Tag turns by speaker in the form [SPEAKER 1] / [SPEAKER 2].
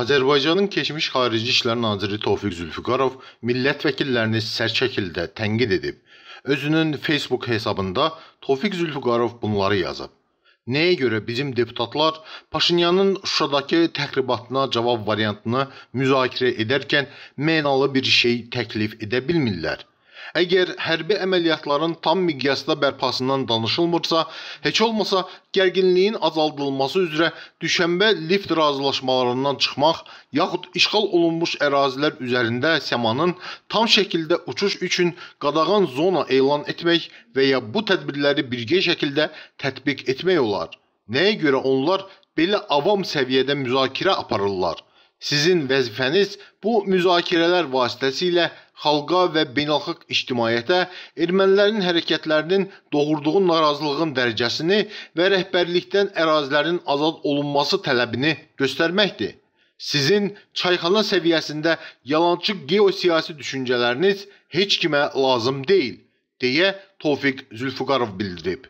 [SPEAKER 1] Azərbaycanın keçmiş Xarici İşlər naziri Tofiq Zülfüqarov millət vəkillərini sərt şəkildə tənqid edib. Özünün Facebook hesabında Tofiq Zülfüqarov bunları yazıb. Nəyə görə bizim deputatlar Paşinyanın Şuşadakı təxribatına cavab variantını müzakirə edərkən mənalı bir şey təklif edə bilmirlər? Əgər hərbi əməliyyatların tam miqyasda bərpasından danışılmırsa, heç olmasa gərginliyin azaldılması üzrə düşənbə lift razılaşmalarından çıxmaq, yaxud işğal olunmuş ərazilər üzərində səmanın tam şəkildə uçuş üçün qadağan zona elan etmək və ya bu tədbirləri birgə şəkildə tətbiq etmək olar. Nəyə görə onlar belə avam səviyyədə müzakirə aparırlar? Sizin vəzifəniz bu müzakirələr vasitəsilə xalqa və beynəlxalq ictimaiyyətə ermənilərin hərəkətlərinin doğurduğu narazılığın dərəcəsini və rəhbərlikdən ərazilərin azad olunması tələbini göstərməkdir. Sizin çayxana səviyyəsində yalançı geosiyasi düşüncələriniz heç kimə lazım deyil, deyə Tofiq Zülfüqarov bildirib.